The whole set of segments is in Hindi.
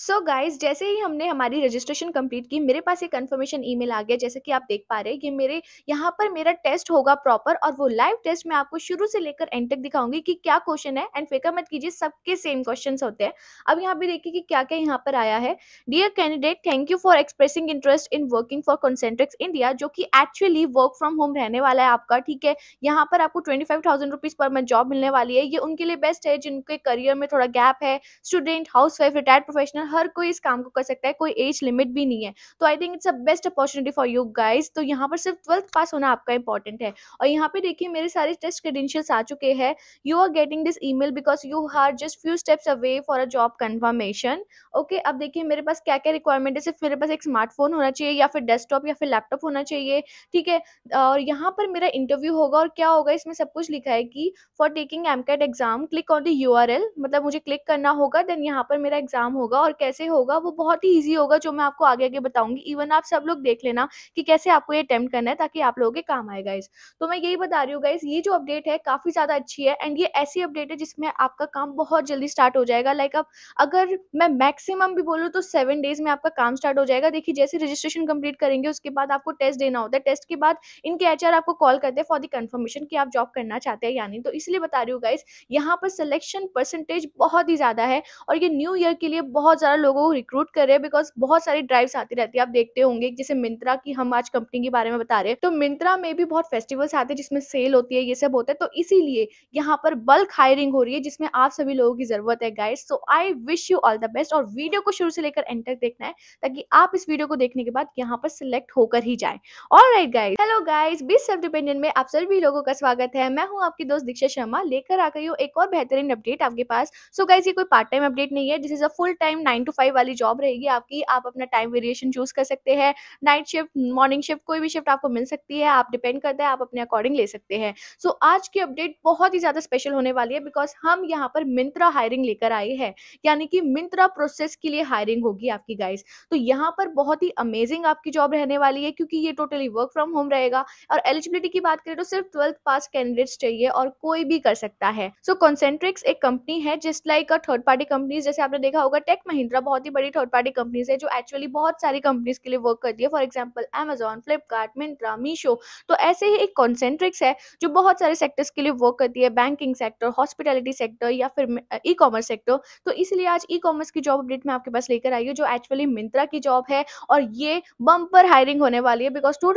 सो so गाइज जैसे ही हमने हमारी रजिस्ट्रेशन कंप्लीट की मेरे पास एक कंफर्मेशन ईमेल आ गया जैसे कि आप देख पा रहे हैं ये मेरे यहाँ पर मेरा टेस्ट होगा प्रॉपर और वो लाइव टेस्ट मैं आपको शुरू से लेकर एंड तक दिखाऊंगी कि क्या क्वेश्चन है एंड फेका मत कीजिए सबके सेम क्वेश्चन होते हैं अब यहाँ पे देखिए कि क्या क्या यहाँ पर आया है dear candidate thank you for expressing interest in working for Concentrix India जो कि एक्चुअली वर्क फ्रॉम होम रहने वाला है आपका ठीक है यहाँ पर आपको twenty five thousand rupees per month job मिलने वाली है ये उनके लिए बेस्ट है जिनके करियर में थोड़ा गैप है student housewife retired professional हर कोई इस काम को कर सकता है कोई एज लिमिट भी नहीं है तो I think it's a best opportunity for you guys तो यहाँ पर सिर्फ ट्वेल्थ पास होना आपका इंपॉर्टेंट है और यहाँ पे देखिए मेरे सारे टेस्ट क्रेडेंशियल्स आ चुके हैं you are getting this e because you are just few steps away for a job confirmation okay अब देखिए मेरे पास क्या क्या रिक्वायरमेंट है सिर्फ मेरे पास एक स्मार्टफोन होना चाहिए या फिर डेस्कटॉप या फिर लैपटॉप होना चाहिए ठीक है और यहाँ पर मेरा इंटरव्यू होगा और क्या होगा इसमें सब कुछ लिखा है कि for taking M exam click on the you मतलब मुझे क्लिक करना होगा देन यहाँ पर मेरा एग्जाम होगा और कैसे होगा वो बहुत ही ईजी होगा जो मैं आपको आगे आगे बताऊंगी इवन आप सब लोग देख लेना कि कैसे आपको ये अटेम्प्ट करना है ताकि आप लोगों के काम आए गाइज तो मैं यही बता रही हूँ गाइज ये जो अपडेट है काफ़ी ज़्यादा अच्छी है एंड ये ऐसी अपडेट है जिसमें आपका काम बहुत जल्दी स्टार्ट हो जाएगा लाइक आप अगर मैं मैक्सिमम भी बोलूँ तो सेवन डेज में आपका काम स्टार्ट हो जाएगा देखिए जैसे रजिस्ट्रेशन कंप्लीट करेंगे उसके बाद आपको टेस्ट देना होता है टेस्ट के बाद इनके एच आपको कॉल करते हैं फॉर दी कंफर्मेशन कि आप जॉब करना चाहते हैं या नहीं तो इसलिए बता रही हूँ गाइज यहाँ पर सिलेक्शन परसेंटेज बहुत ही ज़्यादा है और ये न्यू ईयर के लिए बहुत सारा लोगों को रिक्रूट कर रहे हैं बिकॉज बहुत सारी ड्राइव्स आती रहती है आप देखते होंगे जैसे मिंत्रा की हम आज कंपनी के बारे में बता रहे हैं तो मिंत्रा में भी बहुत फेस्टिवल्स आते हैं जिसमें सेल होती है ये सब होता है तो इसीलिए यहाँ पर बल्क हायरिंग हो रही है जिसमें आप सभी लोगों की जरूरत है guide so I wish you all the best और वीडियो को शुरू से लेकर एंड तक देखना है ताकि आप इस वीडियो को देखने के बाद यहाँ पर सिलेक्ट होकर ही जाए और राइट गाइज हेलो गाइज बीस सेल्फ डिपेंडेंट में आप सभी लोगों का स्वागत है मैं हूँ आपकी दोस्त दीक्षा शर्मा लेकर आ गई हूँ एक और बेहतरीन अपडेट आपके पास सो so, गाइज ये कोई पार्ट टाइम अपडेट नहीं है this is a full time nine nine to five वाली जॉब रहेगी आपकी आप अपना टाइम वेरिएशन चूज कर सकते हैं नाइट शिफ्ट मॉर्निंग शिफ्ट कोई भी शिफ्ट आपको मिल सकती है आप डिपेंड करता है आप अपने अकॉर्डिंग ले सकते हैं सो so, आज की अपडेट बहुत ही ज़्यादा स्पेशल होने वाली है बिकॉज हम यहाँ पर मिंत्रा हायरिंग लेकर आए हैं यानी कि मिंत्रा प्रोसेस के लिए हायरिंग होगी आपकी गाइस तो यहाँ पर बहुत ही अमेजिंग आपकी जॉब रहने वाली है क्योंकि ये टोटली वर्क फ्रॉम होम रहेगा और एलिजिबिलिटी की बात करें तो सिर्फ ट्वेल्थ पास कैंडिडेट्स चाहिए और कोई भी कर सकता है सो so, कॉन्सेंट्रिक्स एक कंपनी है just like a third party companies जैसे आपने देखा होगा टेक महिंद्रा मिंत्रा बहुत ही बड़ी थर्ड पार्टी कंपनीज है जो एक्चुअली बहुत सारी कंपनीज के लिए वर्क करती है for example Amazon Flipkart Myntra Meesho तो ऐसे ही एक कॉन्सेंट्रिक्स है जो बहुत सारे सेक्टर्स के लिए वर्क करती है बैंकिंग सेक्टर हॉस्पिटैलिटी सेक्टर या फिर ई कॉमर्स सेक्टर तो इसलिए आज ई कॉमर्स की जॉब अपडेट मैं आपके पास लेकर आई हूँ जो एक्चुअली मिंत्रा की जॉब है और ये बम्पर हायरिंग होने वाली है बिकॉज टू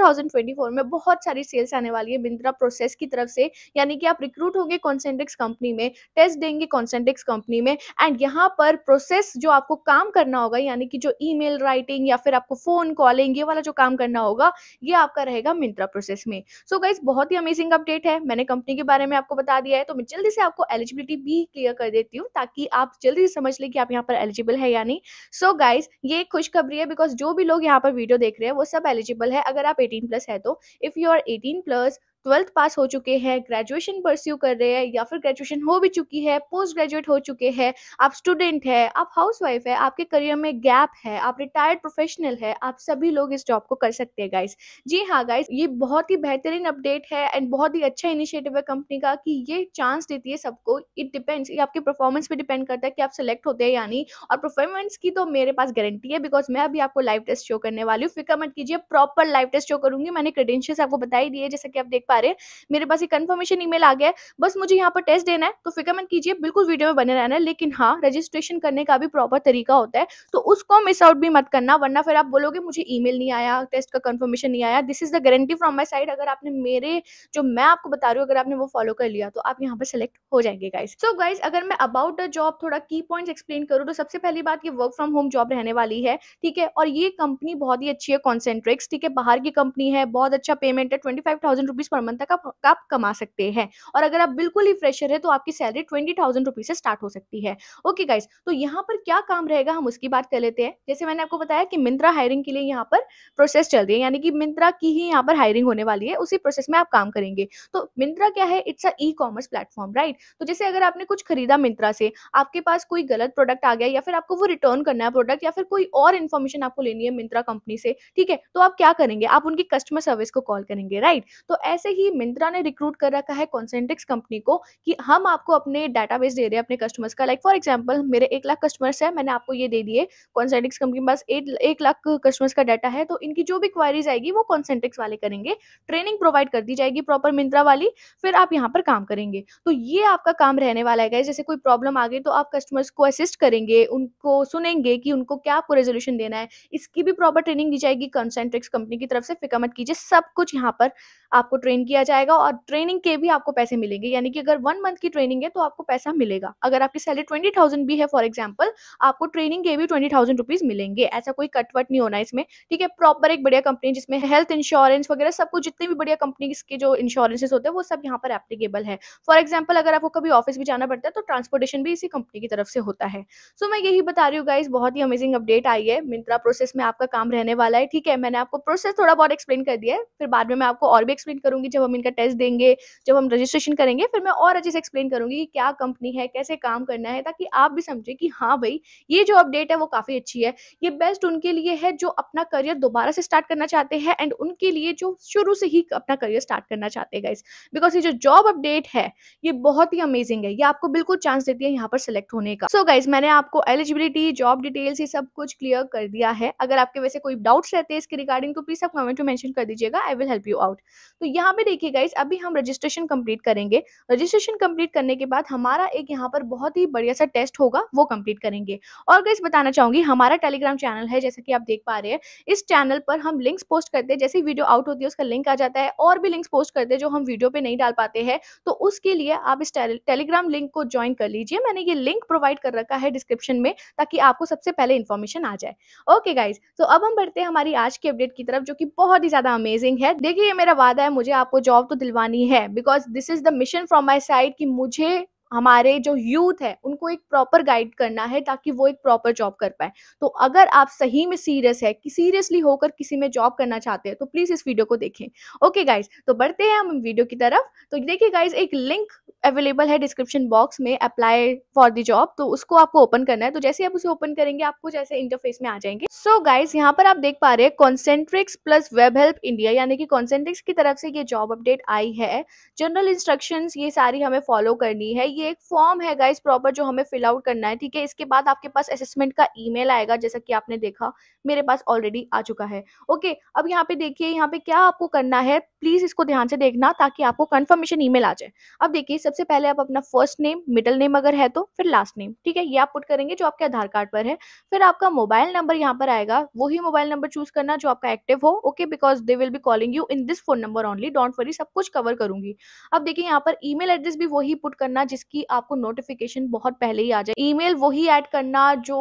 में बहुत सारी सेल्स आने वाली है मिंत्रा प्रोसेस की तरफ से यानी कि आप रिक्रूट होंगे कॉन्सेंट्रिक्स कंपनी में टेस्ट देंगे कॉन्सेंट्रिक्स कंपनी में एंड यहाँ पर प्रोसेस जो आपको आपको काम करना होगा यानी कि जो ईमेल राइटिंग या फिर आपको फोन कॉलिंग ये वाला जो काम करना होगा ये आपका रहेगा मिंत्रा प्रोसेस में सो so गाइज बहुत ही अमेजिंग अपडेट है मैंने कंपनी के बारे में आपको बता दिया है तो मैं जल्दी से आपको एलिजिबिलिटी भी क्लियर कर देती हूँ ताकि आप जल्दी से समझ लें कि आप यहाँ पर एलिजिबल है या नहीं सो so गाइज ये खुशखबरी है बिकॉज जो भी लोग यहाँ पर वीडियो देख रहे हैं वो सब एलिजिबल है अगर आप एटीन प्लस है तो if you are eighteen plus twelfth pass हो चुके हैं ग्रेजुएशन परस्यू कर रहे हैं या फिर ग्रेजुएशन हो भी चुकी है पोस्ट ग्रेजुएट हो चुके हैं आप स्टूडेंट है आप हाउस वाइफ है आपके करियर में गैप है आप रिटायर्ड प्रोफेशनल है आप सभी लोग इस जॉब को कर सकते हैं गाइस जी हाँ गाइस ये बहुत ही बेहतरीन अपडेट है एंड बहुत ही अच्छा इनिशिएटिव है कंपनी का कि ये चांस देती है सबको इट डिपेंड्स ये आपके परफॉर्मेंस पे डिपेंड करता है कि आप सेलेक्ट होते हैं या नहीं और परफॉर्मेंस की तो मेरे पास गारंटी है बिकॉज मैं अभी आपको लाइव टेस्ट शो करने वाली हूँ फिक्र मत कीजिए प्रॉपर लाइव टेस्ट शो करूंगी मैंने क्रेडेंशियल आपको बताई दिए जैसे कि आप देख पा रहे मेरे पास ये कन्फर्मेशन ईमेल आ गया है बस मुझे यहाँ पर टेस्ट देना है तो फिक्र मत कीजिए बिल्कुल वीडियो में बने रहना है लेकिन हाँ रजिस्ट्रेशन करने का भी प्रॉपर तरीका होता है तो उसको मिस आउट भी मत करना वरना फिर आप बोलोगे मुझे ई नहीं आया टेस्ट का कन्फर्मेशन नहीं आया this is the guarantee from my side अगर आपने मेरे जो मैं आपको बता रही हूँ अगर आपने वो फॉलो कर लिया तो आप यहाँ पर सेलेक्ट हो जाएंगे गाइज सो गाइज अगर मैं अबाउट द जॉब थोड़ा की पॉइंट एक्सप्लेन करूँ तो सबसे पहली बात ये वर्क फ्रॉम होम जॉब रहने वाली है ठीक है और ये कंपनी बहुत ही अच्छी है कॉन्सेंट्रिक्स ठीक है बाहर की कंपनी है बहुत अच्छा पेमेंट है ट्वेंटी फाइव थाउजेंड रुपीज पर पर मंथ तक आप, आप कमा सकते हैं और अगर आप बिल्कुल ही फ्रेशर है तो आपकी सैलरी ट्वेंटी थाउजेंड रुपीज से स्टार्ट हो सकती है ओके गाइज तो यहाँ पर क्या काम रहेगा हम उसकी बात कर लेते हैं जैसे मैंने आपको बताया कि मिंत्रा हायरिंग के लिए यहाँ पर प्रोसेस चल रही है यानी कि मिंत्रा की ही यहाँ पर हायरिंग होने वाली है उसी प्रोसेस में आप काम करेंगे तो मिंत्रा क्या है it's a e commerce platform right तो जैसे अगर आपने कुछ खरीदा मिंत्रा से आपके पास कोई गलत प्रोडक्ट आ गया या फिर आपको वो रिटर्न करना है प्रोडक्ट या फिर कोई और इन्फॉर्मेशन आपको लेनी है मिंत्रा कंपनी से ठीक है तो आप क्या करेंगे आप उनकी कस्टमर सर्विस को कॉल करेंगे राइट तो ऐसे ही मिंत्रा ने रिक्रूट कर रखा है कॉन्सेंटिक्स कंपनी को कि हम आपको अपने डेटाबेस दे रहे हैं अपने कस्टमर्स का लाइक फॉर एग्जांपल मेरे एक लाख कस्टमर्स हैं मैंने आपको ये दे दिए कॉन्सेंटिक्स कंपनी के पास एक, एक लाख कस्टमर्स का डाटा है तो इनकी जो भी क्वारीज आएगी वो कॉन्सेंटिक्स वाले करेंगे ट्रेनिंग प्रोवाइड कर दी जाएगी प्रॉपर मिंत्रा वाली फिर आप यहाँ पर काम करेंगे तो ये आपका काम रहने वाला है जैसे कोई प्रॉब्लम आ गई तो आप कस्टमर्स को असिस्ट करेंगे उनको सुनेंगे कि उनको क्या आपको रेजोल्यूशन देना है इसकी भी प्रॉपर ट्रेनिंग दी जाएगी कॉन्सेंट्रिक्स कंपनी की तरफ से फिकमत कीजिए सब कुछ यहाँ पर आपको ट्रेन ट्रेन किया जाएगा और ट्रेनिंग के भी आपको पैसे मिलेंगे यानी कि अगर वन मंथ की ट्रेनिंग है तो आपको पैसा मिलेगा अगर आपकी सैलरी ट्वेंटी थाउजेंड भी है फॉर एग्जाम्पल आपको ट्रेनिंग के भी ट्वेंटी थाउजेंड रुपीज मिलेंगे ऐसा कोई कटवट नहीं होना इसमें ठीक है प्रॉपर एक बढ़िया कंपनी जिसमें हेल्थ इंश्योरेंस वगैरह सबको जितने भी बढ़िया कंपनी के जो इंश्योरेंसेस होते हैं वो सब यहाँ पर एप्लीकेबल है फॉर एग्जाम्पल अगर आपको कभी ऑफिस भी जाना पड़ता है तो ट्रांसपोर्टेशन भी इसी कंपनी की तरफ से होता है सो मैं यही बता रही हूँ गाइज बहुत ही अमेजिंग अपडेट आई है मिंत्रा प्रोसेस में आपका काम रहने वाला है ठीक है मैंने आपको प्रोसेस थोड़ा बहुत एक्सप्लेन कर दिया है फिर बाद में मैं आपको और भी एक्सप्लेन करूंगी जब हम इनका टेस्ट देंगे जब हम रजिस्ट्रेशन करेंगे फिर मैं और अच्छे से एक्सप्लेन करूंगी कि क्या कंपनी है कैसे काम करना है ताकि आप भी समझें कि हाँ भाई ये जो अपडेट है वो काफ़ी अच्छी है ये बेस्ट उनके लिए है जो अपना करियर दोबारा से स्टार्ट करना चाहते हैं एंड उनके लिए जो शुरू से ही अपना करियर स्टार्ट करना चाहते हैं गाइस बिकॉज ये जो जॉब अपडेट है ये बहुत ही अमेजिंग है ये आपको बिल्कुल चांस देती है यहाँ पर सिलेक्ट होने का सो so गाइज मैंने आपको एलिजिबिलिटी जॉब डिटेल्स ये सब कुछ क्लियर कर दिया है अगर आपके वैसे कोई डाउट्स रहते हैं इसके रिगार्डिंग तो प्लीज़ आप कमेंट में मैंशन कर दीजिएगा I will help you out तो यहाँ पे पे देखिए गाइस अभी हम रजिस्ट्रेशन कंप्लीट करेंगे रजिस्ट्रेशन कंप्लीट करने के बाद हमारा एक यहाँ पर बहुत ही बढ़िया सा टेस्ट होगा वो कंप्लीट करेंगे और गाइस बताना चाहूंगी हमारा टेलीग्राम चैनल है जैसा कि आप देख पा रहे हैं इस चैनल पर हम लिंक्स पोस्ट करते हैं जैसे वीडियो आउट होती है उसका लिंक आ जाता है और भी लिंक्स पोस्ट करते हैं जो हम वीडियो पे नहीं डाल पाते हैं तो उसके लिए आप इस टेलीग्राम लिंक को ज्वाइन कर लीजिए मैंने ये लिंक प्रोवाइड कर रखा है डिस्क्रिप्शन में ताकि आपको सबसे पहले इन्फॉर्मेशन आ जाए ओके गाइज तो अब हम बढ़ते हैं हमारी आज की अपडेट की तरफ जो कि बहुत ही ज्यादा अमेजिंग है देखिए ये मेरा वादा है मुझे आप आपको जॉब तो दिलवानी है because this is the mission from my side कि मुझे हमारे जो यूथ है उनको एक प्रॉपर गाइड करना है ताकि वो एक प्रॉपर जॉब कर पाए तो अगर आप सही में सीरियस है कि सीरियसली होकर किसी में जॉब करना चाहते हैं तो प्लीज़ इस वीडियो को देखें ओके गाइज तो बढ़ते हैं हम वीडियो की तरफ तो देखिए गाइज एक लिंक अवेलेबल है डिस्क्रिप्शन बॉक्स में अप्लाई फॉर दी जॉब तो उसको आपको ओपन करना है तो जैसे आप उसे ओपन करेंगे आपको जैसे इंटरफेस में आ जाएंगे सो so गाइज यहाँ पर आप देख पा रहे हैं Concentrix plus web help India यानी कि कॉन्सेंट्रिक्स की तरफ से ये जॉब अपडेट आई है जनरल इंस्ट्रक्शन ये सारी हमें फॉलो करनी है ये ये एक फॉर्म है गाइस प्रॉपर जो हमें फिल आउट करना है ठीक है इसके बाद आपके पास असेसमेंट का ईमेल आएगा जैसा कि आपने देखा मेरे पास ऑलरेडी आ चुका है ओके अब यहाँ पे देखिए यहाँ पे क्या आपको करना है प्लीज इसको ध्यान से देखना ताकि आपको कन्फर्मेशन ई आ जाए अब देखिए सबसे पहले आप अपना फर्स्ट नेम मिडल नेम अगर है तो फिर लास्ट नेम ठीक है ये आप पुट करेंगे जो आपके आधार कार्ड पर है फिर आपका मोबाइल नंबर यहाँ पर आएगा वही मोबाइल नंबर चूज करना जो आपका एक्टिव हो okay because they will be calling you in this phone number only don't worry सब कुछ कवर करूंगी अब देखिए यहाँ पर ईमेल एड्रेस भी वही पुट करना जिस कि आपको नोटिफिकेशन बहुत पहले ही आ जाए ईमेल वही ऐड करना जो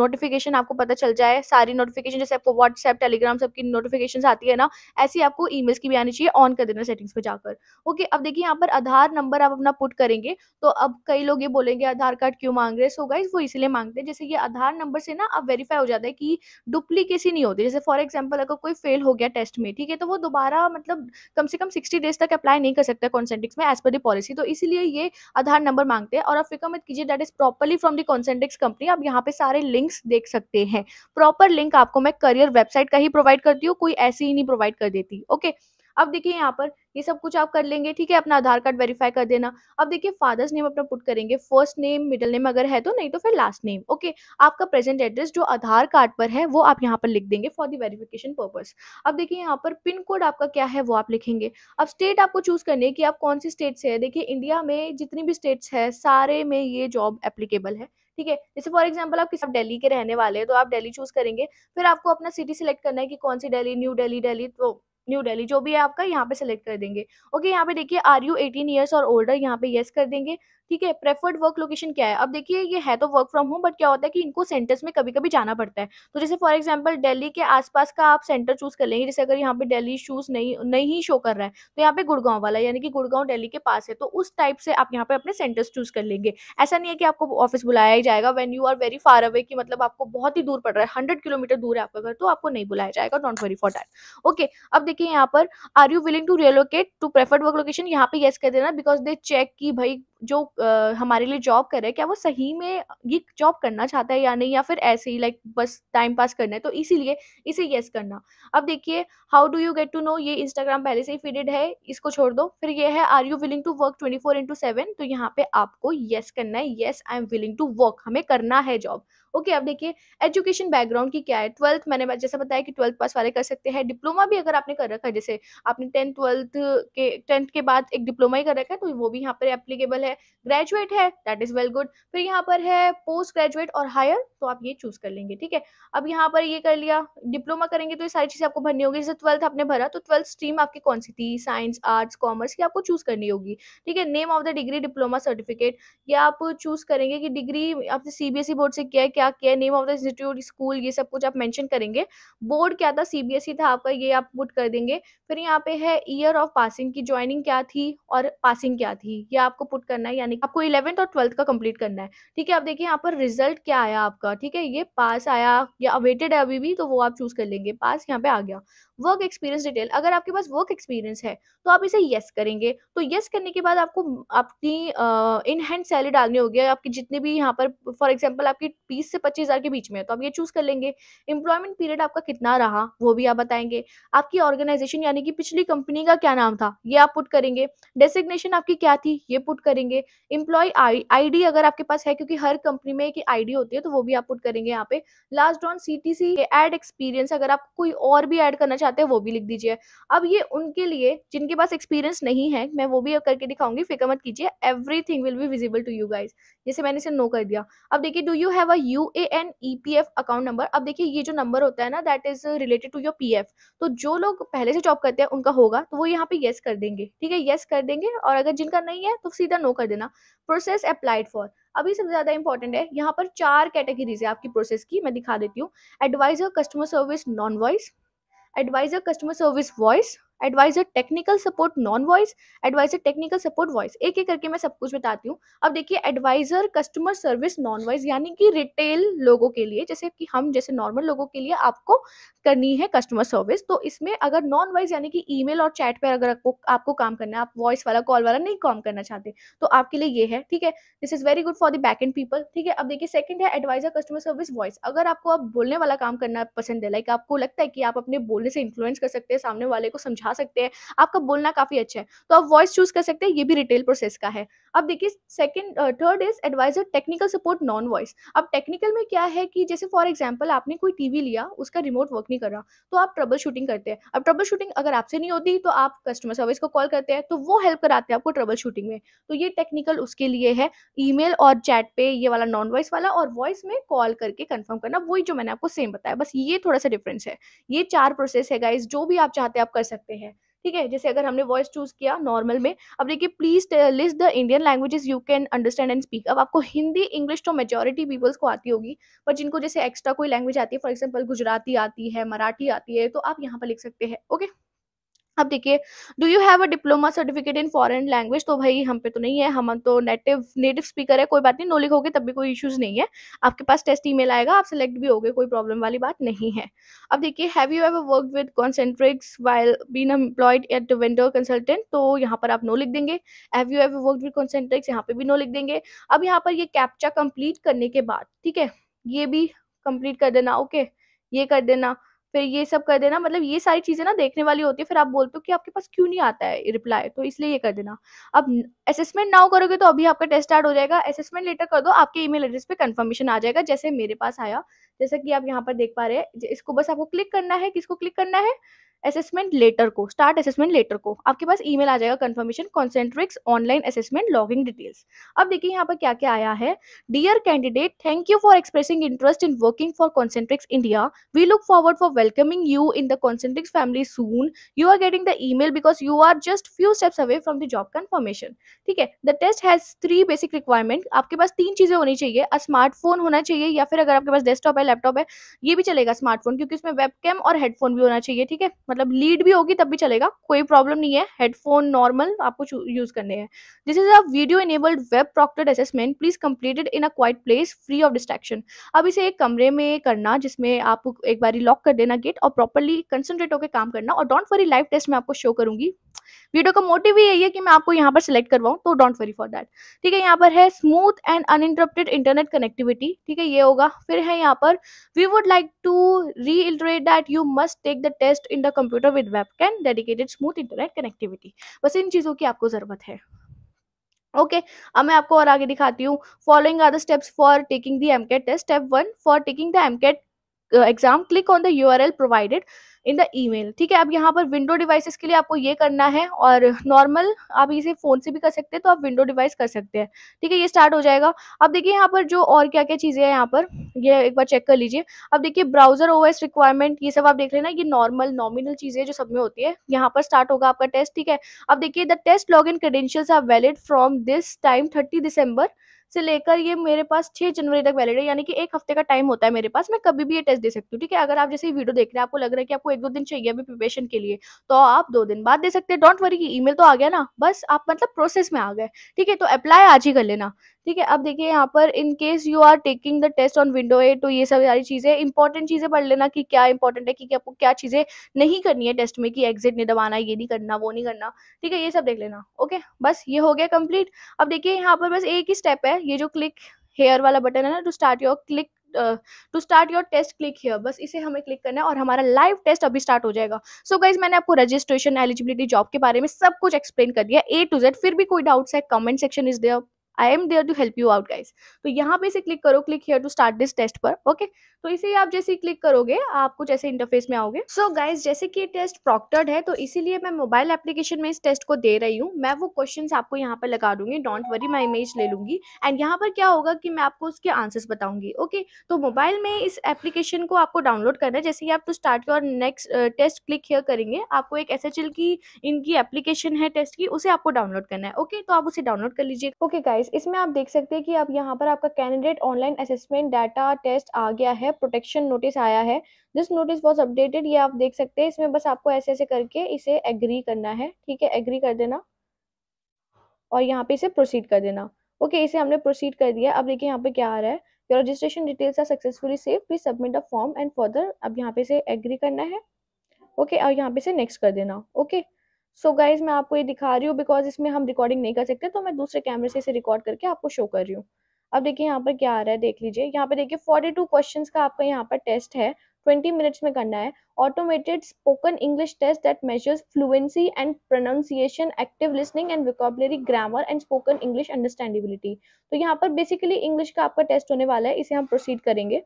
नोटिफिकेशन आपको पता चल जाए सारी नोटिफिकेशन जैसे आपको व्हाट्सएप टेलीग्राम सबकी नोटिफिकेशन आती है ना ऐसी आपको ई की भी आनी चाहिए ऑन कर देना सेटिंग्स पर जाकर ओके अब देखिए यहाँ पर आधार नंबर आप अपना पुट करेंगे तो अब कई लोग ये बोलेंगे आधार कार्ड क्यों मांग रहे सो गाइज वो इसलिए मांगते हैं जैसे ये आधार नंबर से ना अब वेरीफाई हो जाता है कि डुप्लीकेसी नहीं होती जैसे फॉर एग्जाम्पल अगर कोई फेल हो गया टेस्ट में ठीक है तो वो दोबारा मतलब कम से कम सिक्सटी डेज तक अप्लाई नहीं कर सकता कॉन्सेंटिक्स में एज पर द पॉलिसी तो इसीलिए ये आधार नंबर मांगते हैं और आप फिक्र मत कीजिए that is properly from the Concentrix company आप यहाँ पे सारे लिंक्स देख सकते हैं प्रॉपर लिंक आपको मैं करियर वेबसाइट का ही प्रोवाइड करती हूँ कोई ऐसी ही नहीं प्रोवाइड कर देती ओके okay? अब देखिए यहाँ पर ये सब कुछ आप कर लेंगे ठीक है अपना आधार कार्ड वेरीफाई कर देना अब देखिए फादर्स नेम अपना पुट करेंगे फर्स्ट नेम मिडिल नेम अगर है तो नहीं तो फिर लास्ट नेम ओके आपका प्रेजेंट एड्रेस जो आधार कार्ड पर है वो आप यहाँ पर लिख देंगे फॉर द वेरिफिकेशन पर्पज अब देखिए यहाँ पर पिन कोड आपका क्या है वो आप लिखेंगे अब स्टेट आपको चूज करनी है कि आप कौन सी स्टेट से है देखिए इंडिया में जितनी भी स्टेट्स है सारे में ये जॉब एप्लीकेबल है ठीक है जैसे फॉर एग्जाम्पल आप किसी दिल्ली के रहने वाले हैं तो आप दिल्ली चूज करेंगे फिर आपको अपना सिटी सिलेक्ट करना है कि कौन सी दिल्ली न्यू दिल्ली दिल्ली तो न्यू डेली जो भी है आपका यहाँ पे सेलेक्ट कर देंगे ओके यहाँ पे देखिए आर यू एटीन ईयर्स और ओल्डर यहाँ पे येस कर देंगे ठीक है प्रेफर्ड वर्क लोकेशन क्या है अब देखिए ये है तो वर्क फ्रॉम होम बट क्या होता है कि इनको सेंटर्स में कभी कभी जाना पड़ता है तो जैसे फॉर एग्जांपल दिल्ली के आसपास का आप सेंटर चूज कर लेंगे जैसे अगर यहाँ पे दिल्ली शूज नहीं नहीं शो कर रहा है तो यहाँ पे गुड़गांव वाला यानी कि गुड़गांव दिल्ली के पास है तो उस टाइप से आप यहाँ पे अपने सेंटर्स चूज कर लेंगे ऐसा नहीं है कि आपको ऑफिस बुलाया ही जाएगा when you are very far away की मतलब आपको बहुत ही दूर पड़ रहा है हंड्रेड किलोमीटर दूर है आपका घर तो आपको नहीं बुलाया जाएगा not worry for that okay अब देखिए करके यहाँ पर are you willing to relocate to preferred work location यहाँ पे येस कर देना बिकॉज दे चेक की भाई जो आ, हमारे लिए जॉब कर रहा है क्या वो सही में ये जॉब करना चाहता है या नहीं या फिर ऐसे ही लाइक बस टाइम पास करना है तो इसीलिए इसे येस करना अब देखिए how do you get to know ये इंस्टाग्राम पहले से ही फीडेड है इसको छोड़ दो फिर ये है are you willing to work twenty four into seven तो यहाँ पे आपको येस करना है yes I am willing to work हमें करना है जॉब ओके okay, अब देखिए एजुकेशन बैकग्राउंड की क्या है ट्वेल्थ मैंने जैसा बताया कि ट्वेल्थ पास वाले कर सकते हैं डिप्लोमा भी अगर आपने कर रखा है जैसे आपने टेंथ ट्वेल्थ के टेंथ के बाद एक डिप्लोमा ही कर रखा है तो वो भी यहाँ पर एप्लीकेबल है है ग्रेजुएट है दैट इज वेल गुड फिर यहाँ पर है पोस्ट ग्रेजुएट और हायर तो आप ये चूज कर लेंगे ठीक है अब यहाँ पर ये कर लिया डिप्लोमा करेंगे तो ये सारी चीज़ें आपको भरनी होगी जैसे ट्वेल्थ आपने भरा तो ट्वेल्थ स्ट्रीम आपकी कौन सी थी साइंस आर्ट्स कॉमर्स की आपको चूज करनी होगी ठीक है name of the degree diploma certificate ये आप चूज करेंगे कि डिग्री आपने सीबीएसई बोर्ड e से किया है क्या किया name of the institute school ये सब कुछ आप मैंशन करेंगे बोर्ड क्या था सीबीएसई e था आपका ये आप पुट कर देंगे फिर यहाँ पे है ईयर ऑफ पासिंग की ज्वाइनिंग क्या थी और पासिंग क्या थी ये आपको पुट करना करना है यानी आपको इलेवंथ और ट्वेल्थ का कंप्लीट करना है ठीक है आप देखिए यहाँ पर रिजल्ट क्या आया आपका ठीक है ये पास आया या अवेटेड है अभी भी तो वो आप चूज कर लेंगे पास यहाँ पे आ गया वर्क एक्सपीरियंस डिटेल अगर आपके पास वर्क एक्सपीरियंस है तो आप इसे येस करेंगे तो येस करने के बाद आपको अपनी इन हैंड सैलरी डालनी होगी आपकी जितने भी यहाँ पर फॉर एग्जाम्पल आपकी बीस से पच्चीस हजार के बीच में है तो आप ये चूज कर लेंगे एम्प्लॉयमेंट पीरियड आपका कितना रहा वो भी आप बताएंगे आपकी ऑर्गेनाइजेशन यानी कि पिछली कंपनी का क्या नाम था ये आप पुट करेंगे डेसिग्नेशन आपकी क्या थी ये पुट करेंगे करेंगे इम्प्लॉय आईडी अगर आपके पास है क्योंकि हर कंपनी में एक आईडी होती है तो वो भी आप पुट करेंगे यहाँ पे last on CTC add experience अगर आप कोई और भी ऐड करना चाहते हैं वो भी लिख दीजिए अब ये उनके लिए जिनके पास एक्सपीरियंस नहीं है मैं वो भी करके दिखाऊंगी फिक्र मत कीजिए everything will be visible to you guys जैसे मैंने इसे नो कर दिया अब देखिए do you have a U A N E P F account number अब देखिए ये जो नंबर होता है ना that is related to your P F तो जो लोग पहले से जॉब करते हैं उनका होगा तो वो यहाँ पे येस कर देंगे ठीक है येस कर देंगे और अगर जिनका नहीं है तो सीधा नो कर देना प्रोसेस अप्लाइड फॉर अभी सबसे ज़्यादा इंपॉर्टेंट है यहाँ पर चार कैटेगरीज है आपकी प्रोसेस की मैं दिखा देती हूँ advisor customer service non voice advisor customer service voice advisor technical support non voice advisor technical support voice एक एक करके मैं सब कुछ बताती हूँ अब देखिए advisor customer service non voice यानी कि रिटेल लोगों के लिए जैसे कि हम जैसे नॉर्मल लोगों के लिए आपको करनी है कस्टमर सर्विस तो इसमें अगर नॉन वॉइस यानी कि ईमेल और चैट पर अगर आपको आपको काम करना है आप वॉइस वाला कॉल वाला नहीं काम करना चाहते तो आपके लिए ये है ठीक है this is very good for the back end people ठीक है अब देखिए सेकंड है एडवाइजर कस्टमर सर्विस वॉइस अगर आपको आप बोलने वाला काम करना पसंद है लाइक आपको लगता है कि आप अपने बोलने से इन्फ्लुएंस कर सकते हैं सामने वाले को समझा सकते हैं आपका बोलना काफी अच्छा है तो आप वॉइस चूज कर सकते हैं ये भी रिटेल प्रोसेस का है अब देखिए second third is advisor technical support non voice अब टेक्निकल में क्या है कि जैसे फॉर एग्जाम्पल आपने कोई टीवी लिया उसका रिमोट वर्क नहीं कर रहा तो आप ट्रबल शूटिंग करते हैं अब ट्रबल शूटिंग अगर आपसे नहीं होती तो आप कस्टमर सर्विस को कॉल करते हैं तो वो हेल्प कराते हैं आपको ट्रबल शूटिंग में तो ये टेक्निकल उसके लिए है ईमेल और चैट पे ये वाला नॉन वॉइस वाला और वॉइस में कॉल करके कंफर्म करना वही जो मैंने आपको सेम बताया बस ये थोड़ा सा डिफरेंस है ये चार प्रोसेस है गाइज जो भी आप चाहते हैं आप कर सकते हैं ठीक है जैसे अगर हमने वॉइस चूज किया नॉर्मल में अब देखिए please list the Indian languages you can understand and speak अब आपको हिंदी इंग्लिश तो मेजोरिटी पीपल्स को आती होगी पर जिनको जैसे एक्स्ट्रा कोई लैंग्वेज आती है फॉर एग्जाम्पल गुजराती आती है मराठी आती है तो आप यहाँ पर लिख सकते हैं ओके अब देखिए do you have a diploma certificate in foreign language तो भाई हम पे तो नहीं है हम तो नेटिव नेटिव स्पीकर है कोई बात नहीं नो लिखोगे तब भी कोई इश्यूज नहीं है आपके पास टेस्ट ई मेल आएगा आप सेलेक्ट भी हो गए कोई प्रॉब्लम वाली बात नहीं है अब देखिए have you ever work with Concentrix while been employed at vendor consultant तो यहाँ पर आप नो लिख देंगे have you ever work with Concentrix यहाँ पे भी नो लिख देंगे अब यहाँ पर ये कैप्चा कंप्लीट करने के बाद ठीक है ये भी कंप्लीट कर देना ओके okay? ये कर देना फिर ये सब कर देना मतलब ये सारी चीज़ें ना देखने वाली होती है फिर आप बोलते हो कि आपके पास क्यों नहीं आता है रिप्लाई तो इसलिए ये कर देना अब असेसमेंट नाउ करोगे तो अभी आपका टेस्ट स्टार्ट हो जाएगा असेसमेंट लेटर कर दो आपके ईमेल एड्रेस पे कंफर्मेशन आ जाएगा जैसे मेरे पास आया जैसा कि आप यहाँ पर देख पा रहे हैं इसको बस आपको क्लिक करना है किसको क्लिक करना है असेसमेंट लेटर को स्टार्ट असेसमेंट लेटर को आपके पास ईमेल आ जाएगा confirmation Concentrix online assessment logging details अब देखिए यहाँ पर क्या क्या आया है dear candidate thank you for expressing interest in working for Concentrix India we look forward for welcoming you in the Concentrix family soon you are getting the email because you are just few steps away from the job conformation ठीक है the test has three basic requirement आपके पास तीन चीज़ें होनी चाहिए स्मार्टफोन होना चाहिए या फिर अगर आपके पास डेस्कटॉप है लैपटॉप है ये भी चलेगा स्मार्टफोन क्योंकि उसमें वेबकैम और हेडफोन भी होना चाहिए ठीक है मतलब लीड भी होगी तब भी चलेगा कोई प्रॉब्लम नहीं है हेडफोन नॉर्मल आपको यूज करने हैं this is a video enabled web proctored assessment please completed in a quiet place free of distraction अब इसे एक कमरे में करना जिसमें आप एक बार लॉक कर देना गेट और प्रॉपरली कंसनट्रेट होकर काम करना और डोंट वरी लाइव टेस्ट में आपको शो करूंगी वीडियो का मोटिव ही यही है कि मैं आपको यहाँ पर सिलेक्ट करवाऊँ तो डोंट वरी फॉर दैट ठीक है यहाँ पर है smooth and uninterrupted internet connectivity ठीक है ये होगा फिर है यहाँ पर we would like to re that you must take the test in the computer with can dedicated smooth internet connectivity बस इन चीज़ों की आपको ज़रूरत है ओके okay, अब मैं आपको और आगे दिखाती हूँ following are the steps for taking the AMCAT test step one for taking the AMCAT exam click on the URL provided in the email ठीक है अब यहाँ पर विंडो डिवाइसेस के लिए आपको ये करना है और नॉर्मल आप इसे फ़ोन से भी कर सकते हैं तो आप विंडो डिवाइस कर सकते हैं ठीक है ये स्टार्ट हो जाएगा अब देखिए यहाँ पर जो और क्या क्या चीज़ें हैं यहाँ पर ये एक बार चेक कर लीजिए अब देखिए ब्राउज़र ओवर रिक्वायरमेंट ये सब आप देख लेना ये नॉर्मल नॉमिनल चीज़ें जो सब में होती है यहाँ पर स्टार्ट होगा आपका टेस्ट ठीक है अब देखिए the test log in credentials are valid from this time thirty दिसंबर से लेकर ये मेरे पास छह जनवरी तक वैलिड है यानी कि एक हफ्ते का टाइम होता है मेरे पास मैं कभी भी ये टेस्ट दे सकती हूँ ठीक है अगर आप जैसे वीडियो देख रहे हैं आपको लग रहा है कि आपको एक दो दिन चाहिए अभी प्रिपरेशन के लिए तो आप दो दिन बाद दे सकते हैं डोंट वरी ई मेल तो आ गया ना बस आप मतलब प्रोसेस में आ गए ठीक है तो अप्लाई आज ही कर लेना ठीक है अब देखिए यहाँ पर in case you are taking the test on window ए तो ये सब सारी चीज़ें इंपॉर्टेंट चीज़ें पढ़ लेना कि क्या इंपॉर्टेंट है कि आपको क्या चीज़ें नहीं करनी है टेस्ट में कि एग्जिट नहीं दबाना ये नहीं करना वो नहीं करना ठीक है ये सब देख लेना ओके बस ये हो गया कम्प्लीट अब देखिए यहाँ पर बस एक ही स्टेप है ये जो क्लिक हेयर वाला बटन है ना to start your click to start your test click here बस इसे हमें क्लिक करना है और हमारा लाइव टेस्ट अभी स्टार्ट हो जाएगा सो so गाइज मैंने आपको रजिस्ट्रेशन एलिजिबिलिटी जॉब के बारे में सब कुछ एक्सप्लेन कर दिया ए टू जेड फिर भी कोई डाउट्स है comment section is there I am there to help you out guys तो यहाँ पे इसे क्लिक करो click here to start this test पर ओके तो इसे आप जैसे ही क्लिक करोगे आपको जैसे इंटरफेस में आओगे सो so गाइज जैसे कि टेस्ट प्रॉक्टर्ड है तो इसीलिए मैं मोबाइल एप्लीकेशन में इस टेस्ट को दे रही हूँ मैं वो क्वेश्चन आपको यहाँ पर लगा दूंगी डोंट वरी मैं इमेज ले लूंगी एंड यहाँ पर क्या होगा कि मैं आपको उसके आंसर्स बताऊंगी ओके okay? तो मोबाइल में इस एप्लीकेशन को आपको डाउनलोड करना है जैसे ही आप टू स्टार्ट और नेक्स्ट टेस्ट क्लिक हेयर करेंगे आपको एक एस की इनकी एप्लीकेशन है टेस्ट की उसे आपको डाउनलोड करना है ओके okay? तो आप उसे डाउनलोड कर लीजिए ओके गाइज इसमें आप देख सकते हैं कि आप यहाँ पर आपका candidate online assessment data test आ गया है प्रोटेक्शन नोटिस आया है दिस नोटिस वॉज अपडेटेड ये आप देख सकते हैं इसमें बस आपको ऐसे ऐसे करके इसे एग्री करना है ठीक है एग्री कर देना और यहाँ पे इसे प्रोसीड कर देना ओके okay, इसे हमने प्रोसीड कर दिया अब देखिए यहाँ पे क्या आ रहा है your registration details are successfully save please submit a form and further अब यहाँ पे इसे एग्री करना है ओके okay, और यहाँ पे इसे नेक्स्ट कर देना okay okay? So so guys मैं आपको ये दिखा रही हूँ बिकॉज इसमें हम रिकॉर्डिंग नहीं कर सकते तो मैं दूसरे कैमरे से इसे रिकॉर्ड करके आपको शो कर रही हूँ अब देखिए यहाँ पर क्या आ रहा है देख लीजिए यहाँ पर देखिए फोर्टी टू क्वेश्चन का आपका यहाँ पर टेस्ट है ट्वेंटी मिनट्स में करना है automated spoken English test that measures fluency and pronunciation active listening and vocabulary grammar and spoken English understandability तो यहाँ पर बेसिकली इंग्लिश का आपका टेस्ट होने वाला है इसे हम प्रोसीड करेंगे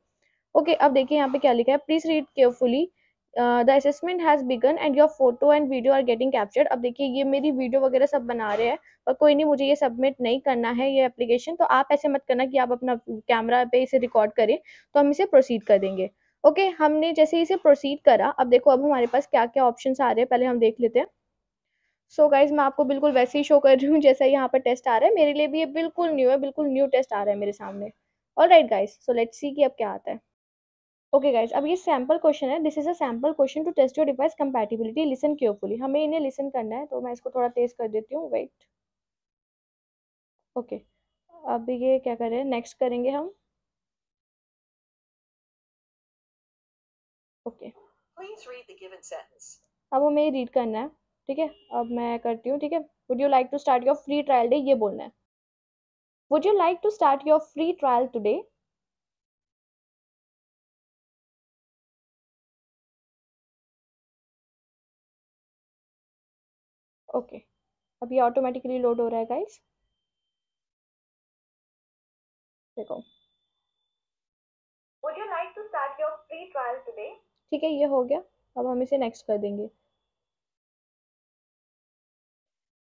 ओके okay, अब देखिए यहाँ पे क्या लिखा है please read carefully the assessment has begun and your photo and video are getting captured अब देखिए ये मेरी वीडियो वगैरह सब बना रहे हैं पर कोई नहीं मुझे ये सबमिट नहीं करना है ये एप्लीकेशन तो आप ऐसे मत करना कि आप अपना कैमरा पे इसे रिकॉर्ड करें तो हम इसे प्रोसीड कर देंगे ओके okay, हमने जैसे इसे प्रोसीड करा अब देखो अब हमारे पास क्या क्या ऑप्शन आ रहे हैं पहले हम देख लेते हैं सो so गाइज मैं आपको बिल्कुल वैसे ही शो कर रही हूँ जैसा यहाँ पर टेस्ट आ रहा है मेरे लिए भी ये बिल्कुल न्यू है बिल्कुल न्यू टेस्ट आ रहा है मेरे सामने all right guys so let's see कि अब क्या आता है ओके गाइज अब ये सैम्पल क्वेश्चन है this is a sample question to test your device compatibility listen carefully हमें इन्हें लिसन करना है तो मैं इसको थोड़ा तेज कर देती हूँ वेट ओके अब ये क्या करें नेक्स्ट करेंगे हम ओके अब हमें ये रीड करना है ठीक है अब मैं करती हूँ ठीक है would you like to start your free trial day ये बोलना है would you like to start your free trial today okay अब ये ऑटोमेटिकली लोड हो रहा है गाइस देखो would you like to start your free trial today ठीक है ये हो गया अब हम इसे नेक्स्ट कर देंगे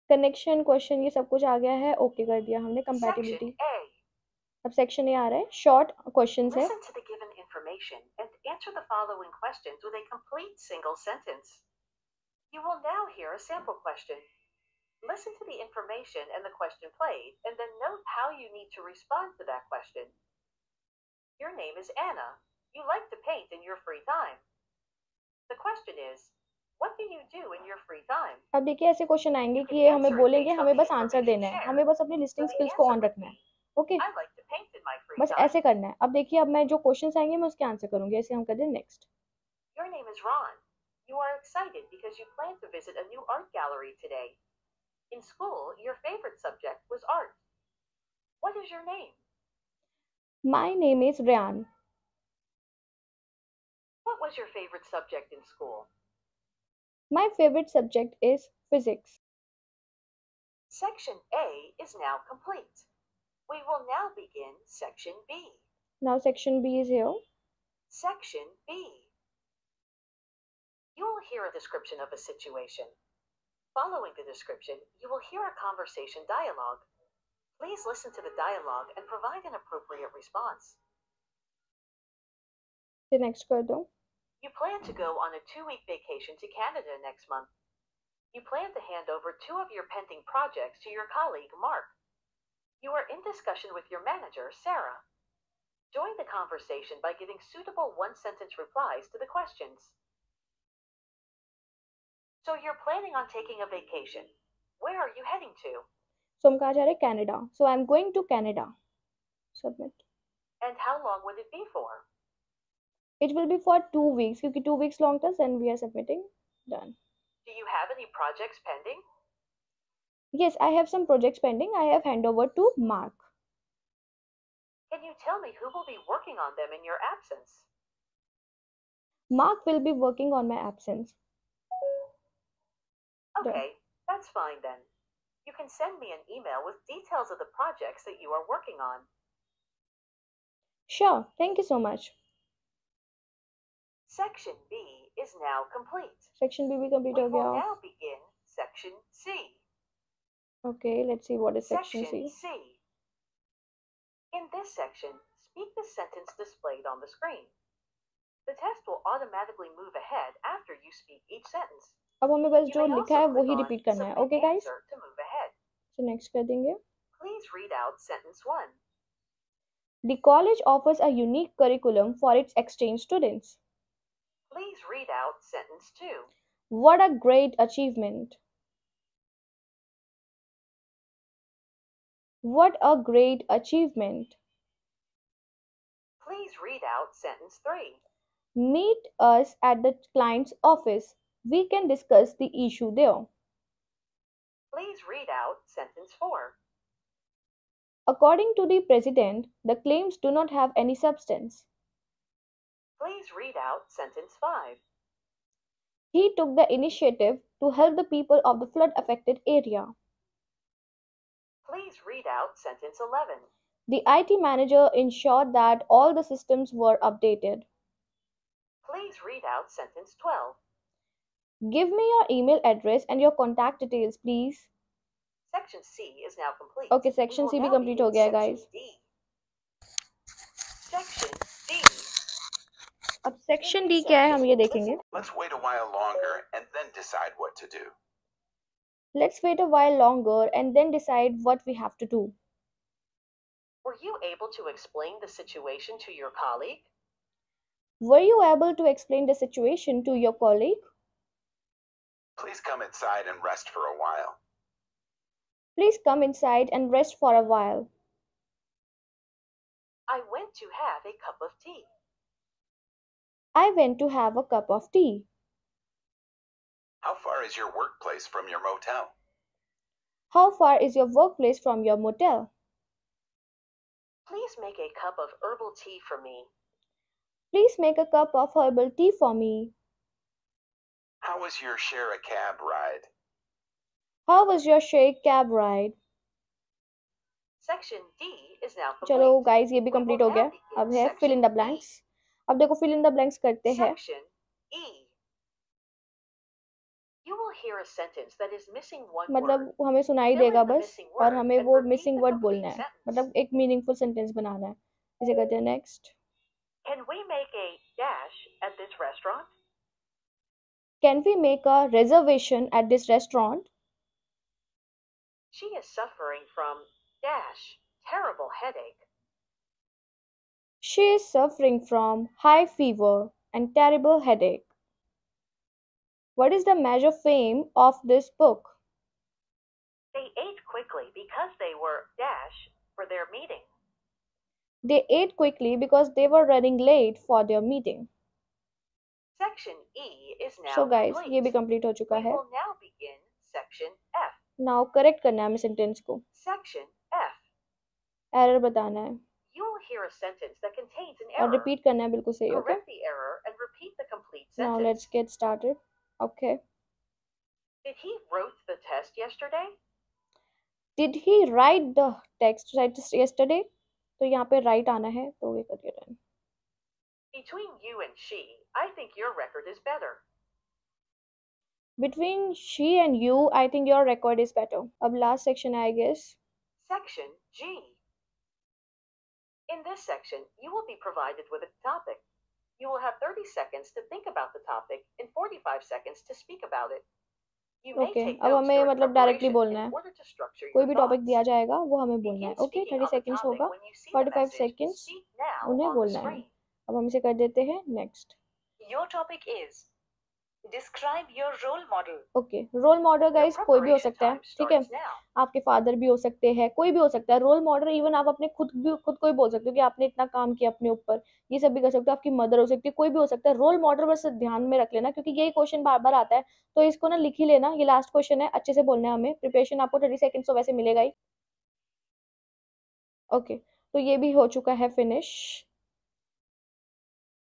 कनेक्शन क्वेश्चन ये सब कुछ आ गया है ओके okay कर दिया हमने कंपैटिबिलिटी अब सेक्शन ये आ रहा है शॉर्ट क्वेश्चंस है You will now hear a sample question. Listen to the information and the question played, and then note how you need to respond to that question. Your name is Anna. You like to paint in your free time. The question is, what do you do in your free time? अब देखिए ऐसे क्वेश्चन आएंगे कि ये हमें बोलेंगे हमें बस आंसर देना है हमें बस अपनी लिस्टिंग स्किल्स को ऑन रखना है ओके बस ऐसे करना है अब देखिए अब मैं जो क्वेश्चन आएंगे मैं उसके आंसर करूंगी ऐसे हम कर दें next Your name is Ron. You are excited because you plan to visit a new art gallery today. In school, your favorite subject was art. What is your name? My name is Ryan. What was your favorite subject in school? My favorite subject is physics. Section A is now complete. We will now begin Section B. Now Section B is here. Section B. You will hear a description of a situation. Following the description, you will hear a conversation dialogue. Please listen to the dialogue and provide an appropriate response. The next question: You plan to go on a two-week vacation to Canada next month. You plan to hand over two of your pending projects to your colleague, Mark. You are in discussion with your manager, Sarah. Join the conversation by giving suitable one-sentence replies to the questions. So you're planning on taking a vacation. Where are you heading to? So I'm to Canada. So I'm going to Canada. Submit. And how long will it be for? It will be for two weeks. because two weeks long test, and we are submitting. Done. Do you have any projects pending? Yes, I have some projects pending. I have handover to Mark. Can you tell me who will be working on them in your absence? Mark will be working on my absence. Okay, that's fine then. You can send me an email with details of the projects that you are working on. Sure, thank you so much. Section B is now complete. Section B we complete We will now begin section C. Okay, let's see what is section, section C. C. In this section, speak the sentence displayed on the screen. The test will automatically move ahead after you speak each sentence. अब हमें बस जो लिखा है वो ही रिपीट करना है ओके गाइस तो नेक्स्ट कर देंगे please read out sentence 1 the college offers a unique curriculum for its exchange students please read out sentence 2 what a great achievement what a great achievement please read out sentence 3 meet us at the clients office we can discuss the issue there. Please read out sentence 4. According to the president, the claims do not have any substance. Please read out sentence 5. He took the initiative to help the people of the flood affected area. Please read out sentence 11. The IT manager ensured that all the systems were updated. Please read out sentence 12. Give me your email address and your contact details, please. Section C is now complete. Okay, section C be complete हो गया guys. Section D. अब section D क्या है हम ये देखेंगे. Let's wait a while longer and then decide what to do. Let's wait a while longer and then decide what we have to do. Were you able to explain the situation to your colleague? Were you able to explain the situation to your colleague? Please come inside and rest for a while. Please come inside and rest for a while. I went to have a cup of tea. I went to have a cup of tea. How far is your workplace from your motel? How far is your workplace from your motel? Please make a cup of herbal tea for me. Please make a cup of herbal tea for me. How was your share a cab ride? How was your share cab ride? Section D is now complete. चलो गाइस ये भी कंप्लीट हो गया अब है फिल इन द ब्लैंक्स अब देखो फिल इन द ब्लैंक्स करते हैं You will hear a sentence that is missing one मतलब हमें सुनाई देगा बस और हमें वो मिसिंग वर्ड बोलना है मतलब एक मीनिंगफुल सेंटेंस बनाना है इसे कहते हैं next Can we make a dash at this restaurant? Can we make a reservation at this restaurant? She is suffering from dash terrible headache. She is suffering from high fever and terrible headache. What is the major fame of this book? They ate quickly because they were dash for their meeting. They ate quickly because they were running late for their meeting. Section E is now so guys ये भी complete हो चुका है We will now begin section F. Now correct करना है हमें सेंटेंस को Section F. Error बताना है You will hear a sentence that contains an error. और repeat करना है बिल्कुल सही okay Correct the error and repeat the complete sentence. Now let's get started. Okay. Did he wrote the test yesterday? Did he write the text yesterday? तो यहाँ पे राइट आना है तो ये करिए Between you and she I think your record is better. Between she and you, I think your record is better. Of last section, I guess. Section G. In this section, you will be provided with a topic. You will have 30 seconds to think about the topic and 45 seconds to speak about it. Okay okay, अब हमें मतलब directly बोलना है कोई भी topic दिया जाएगा वो हमें बोलना है ओके thirty seconds होगा forty-five फाइव उन्हें बोलना है अब हम इसे कर देते हैं next. Your topic is describe your role model okay role model guys कोई भी हो सकता है ठीक है आपके फादर भी हो सकते हैं कोई भी हो सकता है रोल मॉडल इवन आप अपने खुद भी खुद को ही बोल सकते हो कि आपने इतना काम किया अपने ऊपर ये सब भी कर सकते हो आपकी मदर हो सकती है कोई भी हो सकता है रोल मॉडल बस ध्यान में रख लेना क्योंकि यही क्वेश्चन बार बार आता है तो इसको ना लिख ही लेना ये लास्ट क्वेश्चन है अच्छे से बोलना है हमें प्रिपरेशन आपको थर्टी सेकेंड तो वैसे मिलेगा ही ओके okay, तो ये भी हो चुका है फिनिश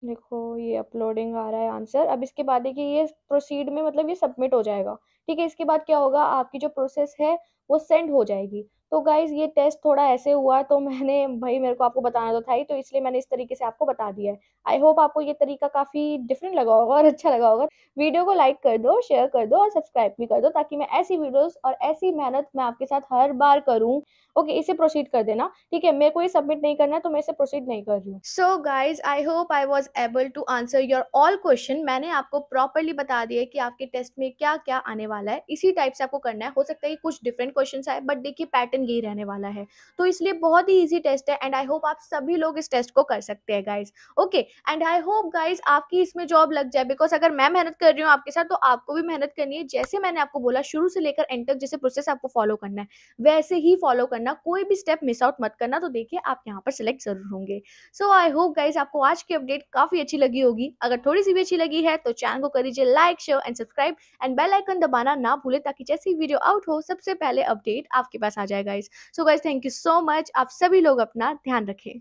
देखो ये अपलोडिंग आ रहा है आंसर अब इसके बाद देखिए ये प्रोसीड में मतलब ये सबमिट हो जाएगा ठीक है इसके बाद क्या होगा आपकी जो प्रोसेस है वो सेंड हो जाएगी तो गाइज़ ये टेस्ट थोड़ा ऐसे हुआ तो मैंने भाई मेरे को आपको बताना तो था ही तो इसलिए मैंने इस तरीके से आपको बता दिया है आई होप आपको ये तरीका काफ़ी डिफरेंट लगा होगा और अच्छा लगा होगा वीडियो को लाइक कर दो शेयर कर दो और सब्सक्राइब भी कर दो ताकि मैं ऐसी वीडियोस और ऐसी मेहनत मैं आपके साथ हर बार करूँ ओके इसे प्रोसीड कर देना ठीक है मेरे को ये सबमिट नहीं करना है तो मैं इसे प्रोसीड नहीं कर रही हूँ so guys I hope I was able to answer your all question मैंने आपको प्रॉपरली बता दिया कि आपके टेस्ट में क्या क्या आने वाला है इसी टाइप से आपको करना है हो सकता है कि कुछ डिफरेंट क्वेश्चन आए बट देखिए पैटर्न क्वेश्चन यही रहने वाला है तो इसलिए बहुत ही ईजी टेस्ट है एंड आई होप आप सभी लोग इस टेस्ट को कर सकते हैं guys okay and I hope guys आपकी इसमें जॉब लग जाए बिकॉज अगर मैं मेहनत कर रही हूँ आपके साथ तो आपको भी मेहनत करनी है जैसे मैंने आपको बोला शुरू से लेकर एंड तक जैसे प्रोसेस आपको फॉलो करना है वैसे ही फॉलो करना कोई भी स्टेप मिस आउट मत करना तो देखिए आप यहाँ पर सिलेक्ट जरूर होंगे सो आई होप गाइज आपको आज की अपडेट काफी अच्छी लगी होगी अगर थोड़ी सी भी अच्छी लगी है तो चैनल को कर दीजिए like share and subscribe and bell icon दबाना ना भूले ताकि जैसे ही वीडियो आउट हो सबसे पहले अपडेट आपके पास आ जाएगा guys so guys thank you so much आप सभी लोग अपना ध्यान रखें